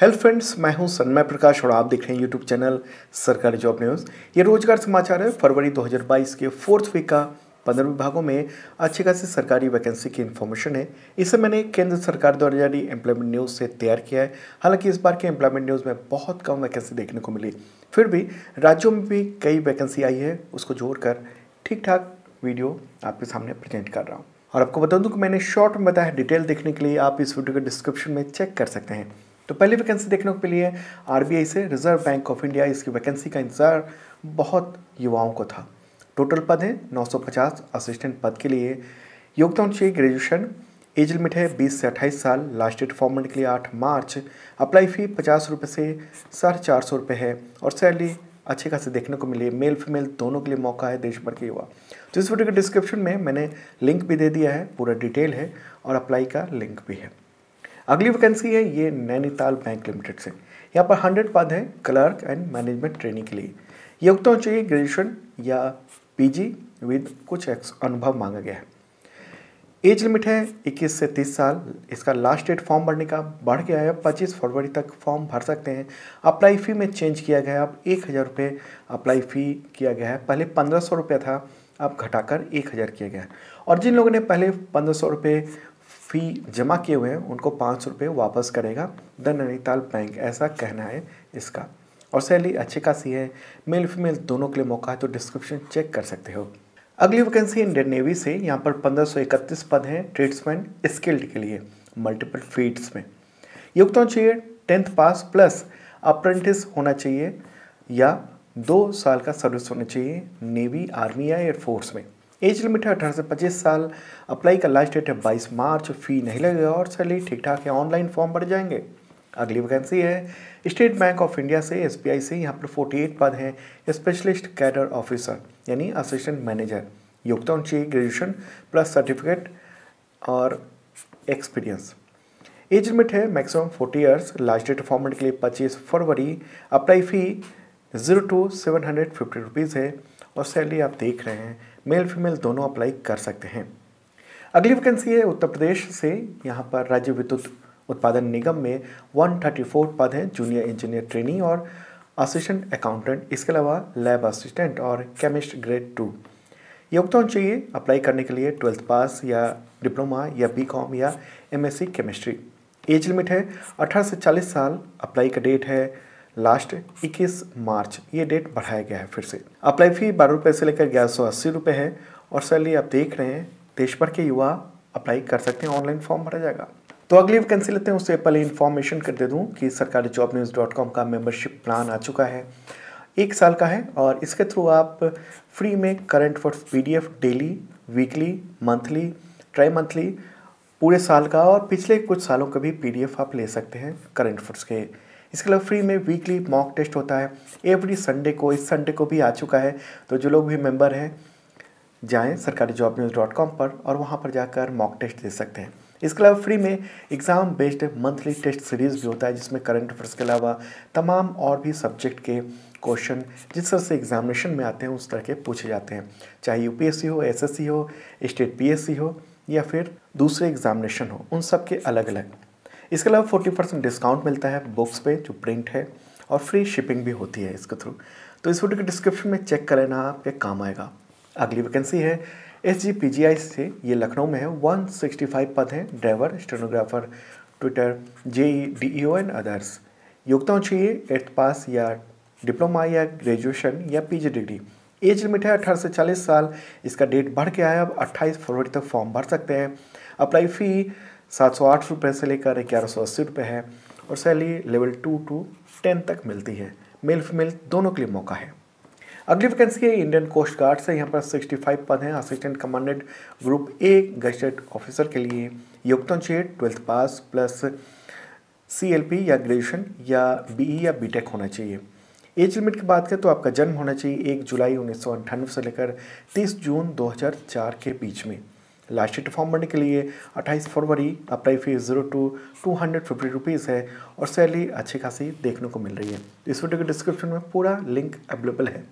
hello friends मैं हूं सन्मय प्रकाश और आप देख रहे हैं यूट्यूब चैनल सरकारी जॉब न्यूज़ ये रोजगार समाचार है फरवरी 2022 के फोर्थ वीक का पंद्रह विभागों में अच्छे खासी सरकारी वैकेंसी की इन्फॉर्मेशन है इसे मैंने केंद्र सरकार द्वारा जारी एम्प्लॉयमेंट न्यूज़ से तैयार किया है हालांकि इस बार के एम्प्लॉयमेंट न्यूज़ में बहुत कम वैकेंसी देखने को मिली फिर भी राज्यों में भी कई वैकेंसी आई है उसको जोड़कर ठीक ठाक वीडियो आपके सामने प्रेजेंट कर रहा हूँ और आपको बता दूँ कि मैंने शॉर्ट में बताया डिटेल देखने के लिए आप इस वीडियो के डिस्क्रिप्शन में चेक कर सकते हैं तो पहली वैकेंसी देखने को मिली है से रिजर्व बैंक ऑफ इंडिया इसकी वैकेंसी का इंतजार बहुत युवाओं को था टोटल पद हैं 950 असिस्टेंट पद के लिए योगदान चाहिए ग्रेजुएशन एज लिमिट है 20 से 28 साल लास्ट डेट फॉर्म के लिए 8 मार्च अप्लाई फ़ी पचास रुपये से साढ़े चार सौ रुपये है और सैलरी अच्छे खासे देखने को मिली मेल फीमेल दोनों के लिए मौका है देश भर के युवा तो इस वीडियो के डिस्क्रिप्शन में मैंने लिंक भी दे दिया है पूरा डिटेल है और अप्लाई का लिंक भी है अगली वैकेंसी है ये नैनीताल बैंक लिमिटेड से यहाँ पर हंड्रेड पद हैं क्लर्क एंड मैनेजमेंट ट्रेनिंग के लिए ये उतना होना चाहिए ग्रेजुएशन या पीजी विद कुछ अनुभव मांगा गया है एज लिमिट है 21 से 30 साल इसका लास्ट डेट फॉर्म भरने का बढ़ गया है 25 फरवरी तक फॉर्म भर सकते हैं अप्लाई फ़ी में चेंज किया गया है अब एक हज़ार रुपये अप्लाई फ़ी किया गया है पहले पंद्रह सौ रुपया था अब घटाकर एक हज़ार किया गया है और जिन लोगों ने पहले पंद्रह सौ रुपये फ़ी जमा किए हुए हैं उनको पाँच सौ रुपये वापस करेगा द नैनीताल बैंक ऐसा कहना है इसका और सैलरी अच्छी खासी है मेल फीमेल दोनों के लिए मौका है तो डिस्क्रिप्शन चेक कर सकते हो अगली वैकेंसी इंडियन नेवी से यहाँ पर इकतीस पद हैं ट्रेड्समैन स्किल्ड के लिए मल्टीपल फील्ड्स में युक्तों चाहिए टेंथ पास प्लस अप्रेंटिस होना चाहिए या दो साल का सर्विस होना चाहिए नेवी आर्मी या एयरफोर्स में एज लिमिट है अठारह से पच्चीस साल अप्लाई का लास्ट डेट है बाईस मार्च फी नहीं लगेगा और सैलरी ठीक ठाक है ऑनलाइन फॉर्म भर जाएंगे अगली वैकेंसी है स्टेट बैंक ऑफ इंडिया से एस से यहाँ पर फोर्टी एट पद हैं स्पेशलिस्ट कैडर ऑफिसर यानी असिस्टेंट मैनेजर योगदान चाहिए ग्रेजुएशन प्लस सर्टिफिकेट और एक्सपीरियंस एज लिमिट है maximum forty years last date format के लिए पच्चीस फरवरी apply fee zero to seven hundred fifty rupees है और सैलरी आप देख रहे हैं मेल फीमेल दोनों अप्लाई कर सकते हैं अगली वैकेंसी है उत्तर प्रदेश से यहाँ पर राज्य विद्युत उत्पादन निगम में 134 पद हैं जूनियर इंजीनियर ट्रेनी और असिस्टेंट अकाउंटेंट इसके अलावा लैब असिस्टेंट और केमिस्ट ग्रेड टू योग्यता होनी चाहिए अप्लाई करने के लिए ट्वेल्थ पास या डिप्लोमा या बी कॉम या एम केमिस्ट्री एज लिमिट है अठारह से चालीस साल अप्लाई का डेट है लास्ट 21 मार्च ये डेट बढ़ाया गया है फिर से अप्लाई फी बारह रुपये से लेकर ग्यारह सौ अस्सी रुपये है और सैलरी आप देख रहे हैं देश भर के युवा अप्लाई कर सकते हैं ऑनलाइन फॉर्म भरा जाएगा तो अगली वैकेंसी लेते हैं उससे पहले इन्फॉर्मेशन कर दे दूँ कि सरकारी जॉब न्यूज़ डॉट कॉम का मेम्बरशिप प्लान आ चुका है एक साल का है और इसके थ्रू आप फ्री में current D F daily weekly monthly trimonthly पूरे साल का और पिछले कुछ सालों का भी पी डी एफ आप ले सकते हैं करंट अफेयर्स के इसके अलावा फ्री में वीकली मॉक टेस्ट होता है एवरी संडे को इस संडे को भी आ चुका है तो जो लोग भी मेम्बर हैं जाएँ सरकारी जॉब न्यूज़ डॉट कॉम पर और वहाँ पर जाकर मॉक टेस्ट दे सकते हैं इसके अलावा फ्री में exam based monthly test series भी होता है जिसमें करंट अफेयर्स के अलावा तमाम और भी सब्जेक्ट के क्वेश्चन जिस तरह से एग्जामिनेशन में आते हैं उस तरह के पूछे जाते हैं चाहे यू हो एस हो स्टेट पी हो या फिर दूसरे एग्जामिनेशन हो उन सब के अलग अलग इसके अलावा फोर्टी परसेंट डिस्काउंट मिलता है बुक्स पे जो प्रिंट है और फ्री शिपिंग भी होती है इसके थ्रू तो इस वीडियो के डिस्क्रिप्शन में चेक कर लेना आपके काम आएगा अगली वैकेंसी है एस जी पी जी आई से ये लखनऊ में है वन सिक्सटी फाइव पद हैं driver stenographer Twitter J D E O and others योग्यताओं चाहिए एट्थ पास या डिप्लोमा या ग्रेजुएशन या पीजी डिग्री एज लिमिट है अठारह से चालीस साल इसका डेट बढ़ के आया अब अट्ठाईस फरवरी तक फॉर्म भर सकते हैं अप्लाई फ़ी सात सौ आठ रुपये से लेकर ग्यारह सौ अस्सी रुपये है और salary level two to ten तक मिलती है मेल फीमेल दोनों के लिए मौका है अगली वैकेंसी है इंडियन कोस्ट गार्ड से यहाँ पर सिक्सटी फाइव पद हैं assistant commandant group A gazetted officer के लिए योगदान चाहिए ट्वेल्थ पास प्लस सी एल पी या ग्रेजुएशन या बी ई या बी टेक होना चाहिए एज लिमिट की बात करें तो आपका जन्म होना चाहिए एक जुलाई उन्नीस सौ से लेकर तीस जून दो हज़ार चार के बीच में लास्ट शीट फॉर्म भरने के लिए 28 फरवरी apply fees zero to two hundred fifty rupees है और सैलरी अच्छी खासी देखने को मिल रही है इस वीडियो के डिस्क्रिप्शन में पूरा लिंक अवेलेबल है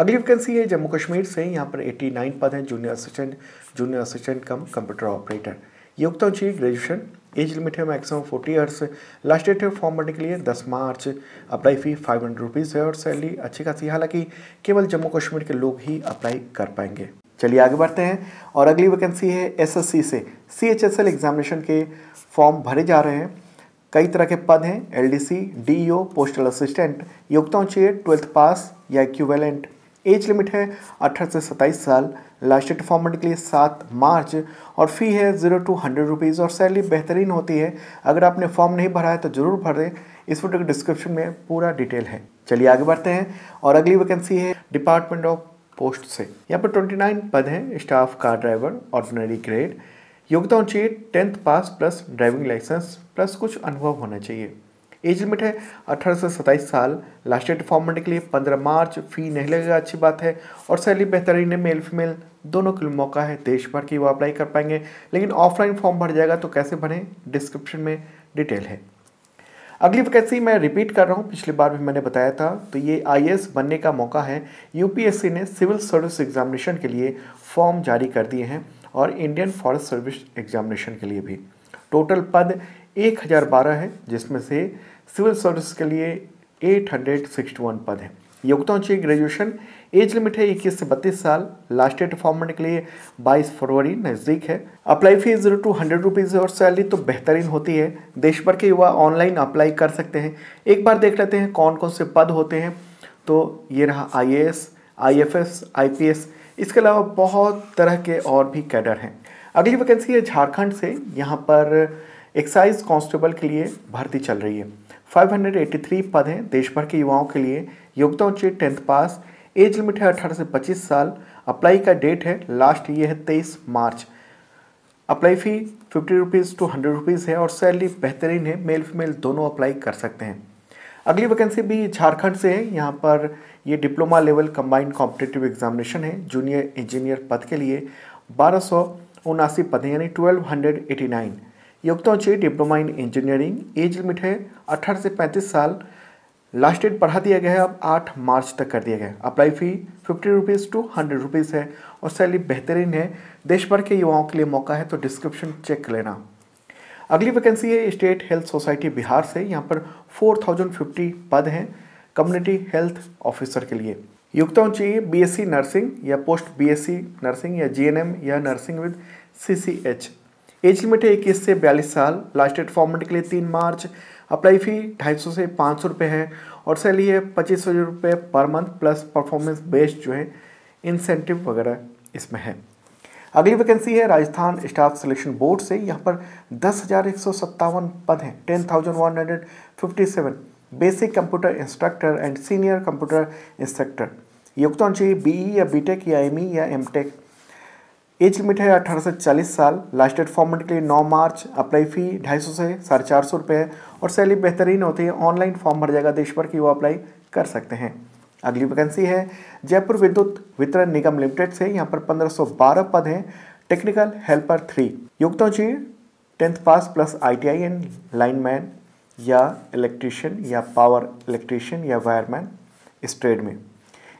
अगली वैकेंसी है जम्मू कश्मीर से यहाँ पर 89 पद हैं junior assistant junior assistant cum computer operator ये उगता चाहिए ग्रेजुएशन एज लिमिट है maximum forty years last date है फॉर्म भरने के लिए दस मार्च apply fee five hundred rupees है और सैलरी अच्छी खासी हालांकि केवल जम्मू कश्मीर के लोग ही अप्लाई कर पाएंगे चलिए आगे बढ़ते हैं और अगली वैकेंसी है एसएससी से सीएचएसएल एग्जामिनेशन के फॉर्म भरे जा रहे हैं कई तरह के पद हैं एलडीसी, डीईओ, पोस्टल असिस्टेंट योग्यता चाहिए ट्वेल्थ पास या इक्वेलेंट एज लिमिट है अठारह से सत्ताईस साल लास्ट डेट फॉर्मेट के लिए सात मार्च और फ़ी है ज़ीरो टू हंड्रेड रुपीज़ और सैलरी बेहतरीन होती है अगर आपने फॉर्म नहीं भरा है तो ज़रूर भर दें इस वीडियो के डिस्क्रिप्शन में पूरा डिटेल है चलिए आगे बढ़ते हैं और अगली वैकेंसी है डिपार्टमेंट ऑफ पोस्ट से यहाँ पर 29 पद हैं staff car driver ordinary grade योग्यता होनी चाहिए tenth pass plus driving licence plus कुछ अनुभव होना चाहिए एज लिमिट है अठारह से सत्ताईस साल लास्ट डेट फॉर्म भरने के लिए पंद्रह मार्च फी नहीं लगेगा अच्छी बात है और सैलरी बेहतरीन है मेल फीमेल दोनों के लिए मौका है देश भर की वो अप्लाई कर पाएंगे लेकिन ऑफलाइन फॉर्म भर जाएगा तो कैसे भरें डिस्क्रिप्शन में डिटेल है अगली वैकेंसी मैं रिपीट कर रहा हूँ पिछली बार भी मैंने बताया था तो ये आई बनने का मौका है यूपीएससी ने सिविल सर्विस एग्जामिनेशन के लिए फॉर्म जारी कर दिए हैं और इंडियन फॉरेस्ट सर्विस एग्जामिनेशन के लिए भी टोटल पद एक हज़ार बारह है जिसमें से सिविल सर्विस के लिए एट हंड्रेड सिक्सटी वन पद हैं योग्यता चाहिए ग्रेजुएशन एज लिमिट है इक्कीस से बत्तीस साल लास्ट डेट फॉर्म भरने के लिए बाईस फरवरी नज़दीक है apply fees zero two hundred rupees और सैलरी तो बेहतरीन होती है देश भर के युवा ऑनलाइन अप्लाई कर सकते हैं एक बार देख लेते हैं कौन कौन से पद होते हैं तो ये रहा I A S I F S I P S इसके अलावा बहुत तरह के और भी कैडर हैं अगली वैकेंसी है झारखंड से यहाँ पर एक्साइज कॉन्स्टेबल के लिए भर्ती चल रही है 583 पद हैं देश भर के युवाओं के लिए योग्यता चाहिए टेंथ पास एज लिमिट है अठारह से पच्चीस साल अप्लाई का डेट है लास्ट ये है तेईस March apply fee fifty rupees two hundred rupees है और सैलरी बेहतरीन है मेल फीमेल दोनों अप्लाई कर सकते हैं अगली वैकेंसी भी झारखंड से है यहाँ पर ये diploma level combined competitive examination है जूनियर इंजीनियर पद के लिए बारह सौ उनासी पद यानी ट्वेल्व हंड्रेड एटी नाइन योग्यता चाहिए diploma in engineering age limit है अठारह से पैंतीस साल लास्ट डेट बढ़ा दिया गया है अब 8 मार्च तक कर दिया गया है apply fee fifty rupees two hundred rupees है और सैलरी बेहतरीन है देश भर के युवाओं के लिए मौका है तो डिस्क्रिप्शन चेक कर लेना अगली वैकेंसी है स्टेट हेल्थ सोसाइटी बिहार से यहाँ पर फोर पद हैं कम्युनिटी हेल्थ ऑफिसर के लिए योग्यताओं चाहिए बी नर्सिंग या पोस्ट बी नर्सिंग या जी या nursing with C age limit है इक्कीस से बयालीस साल लास्ट डेट फॉर्मेट के लिए तीन मार्च अप्लाई फ़ी ढाई सौ से पाँच सौ रुपये है और सैलरी है पच्चीस सौ रुपये per month plus performance based जो है इंसेंटिव वगैरह इसमें है अगली वैकेंसी है राजस्थान स्टाफ सिलेक्शन बोर्ड से यहाँ पर दस हज़ार एक सौ सत्तावन पद हैं ten thousand one hundred fifty seven basic computer instructor and senior computer instructor ये चाहिए बी e या बी टेक या एम e या एम टेक एज लिमिट है अठारह से चालीस साल लास्ट डेट फॉर्मेट के लिए नौ मार्च अप्लाई फ़ी ढाई सौ से साढ़े चार सौ रुपये है और सैलरी बेहतरीन होती है ऑनलाइन फॉर्म भर जाएगा देश भर की वो अप्लाई कर सकते हैं अगली वैकेंसी है जयपुर विद्युत वितरण निगम लिमिटेड से यहाँ पर पंद्रह सौ बारह पद हैं टेक्निकल हेल्पर थ्री योग्यताओं चाहिए tenth pass plus I and lineman या इलेक्ट्रीशियन या पावर इलेक्ट्रीशियन या वायरमैन इस ट्रेड में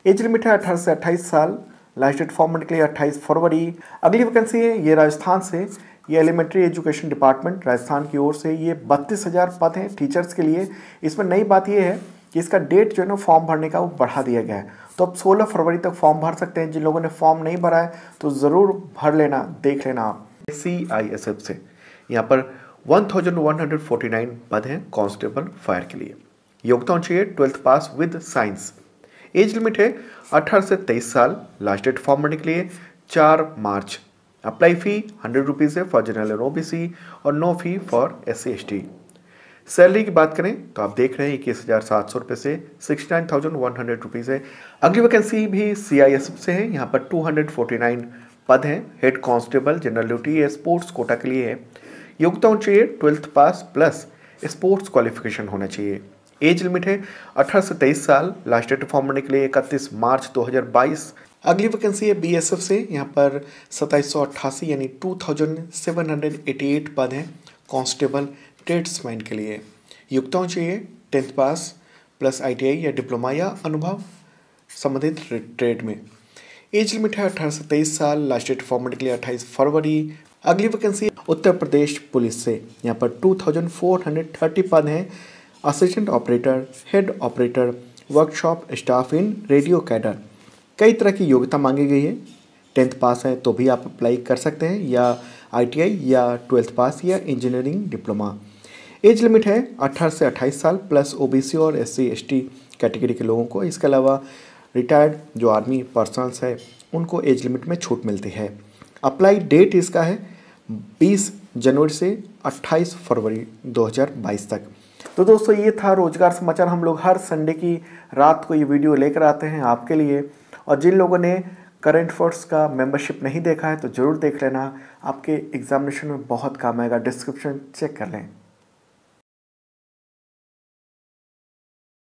एज लिमिट है अठारह से अट्ठाईस साल लास्ट डेट फॉर्म निकली अट्ठाईस फरवरी अगली वैकेंसी है ये राजस्थान से ये एलिमेंट्री एजुकेशन डिपार्टमेंट राजस्थान की ओर से ये बत्तीस हज़ार पद हैं टीचर्स के लिए इसमें नई बात ये है कि इसका डेट जो है ना फॉर्म भरने का वो बढ़ा दिया गया है तो अब 16 फरवरी तक फॉर्म भर सकते हैं जिन लोगों ने फॉर्म नहीं भरा है तो ज़रूर भर लेना देख लेना आप सी आई एस एफ से यहाँ पर 1149 पद हैं कांस्टेबल फायर के लिए योग्यता चाहिए twelfth pass with science age limit है अठारह से तेईस साल लास्ट डेट फॉर्म भरने के लिए चार March apply fee hundred rupees है फॉर जनरल एंड ओबीसी और no fee for S C S T salary की बात करें तो आप देख रहे हैं इक्कीस हज़ार सात सौ रुपये से sixty nine thousand one hundred rupees है अगली वैकेंसी भी सी आई एस से है यहाँ पर टू हंड्रेड फोर्टी नाइन पद हैं हेड कांस्टेबल जनरल ड्यूटी या स्पोर्ट्स कोटा के लिए है योग्यता चाहिए ट्वेल्थ पास प्लस स्पोर्ट्स क्वालिफिकेशन होना चाहिए एज लिमिट है अठारह से तेईस साल लास्ट डेट फॉर्म भरने के लिए इकतीस मार्च 2022 अगली वैकेंसी है बीएसएफ से यहाँ पर सताईस यानी 2788 पद हैं कांस्टेबल ट्रेड्समैन के लिए युक्ताओं चाहिए टेंथ पास प्लस आईटीआई या डिप्लोमा या अनुभव संबंधित ट्रेड में एज लिमिट है अठारह से तेईस साल लास्ट डेट फॉर्मेट के लिए अट्ठाईस फरवरी अगली वैकेंसी उत्तर प्रदेश पुलिस से यहाँ पर टू पद हैं assistant operator head operator workshop staff in radio cadre कई तरह की योग्यता मांगी गई है टेंथ पास है तो भी आप अप्लाई कर सकते हैं या आईटीआई या ट्वेल्थ पास या इंजीनियरिंग डिप्लोमा एज लिमिट है 18 से 28 साल प्लस ओबीसी और एस सी कैटेगरी के लोगों को इसके अलावा रिटायर्ड जो आर्मी पर्सनल्स है उनको एज लिमिट में छूट मिलती है अप्लाई डेट इसका है 20 जनवरी से 28 फरवरी 2022 तक तो दोस्तों ये था रोजगार समाचार हम लोग हर संडे की रात को ये वीडियो लेकर आते हैं आपके लिए और जिन लोगों ने करेंट फोर्स का मेंबरशिप नहीं देखा है तो ज़रूर देख लेना आपके एग्जामिनेशन में बहुत काम आएगा डिस्क्रिप्शन चेक कर लें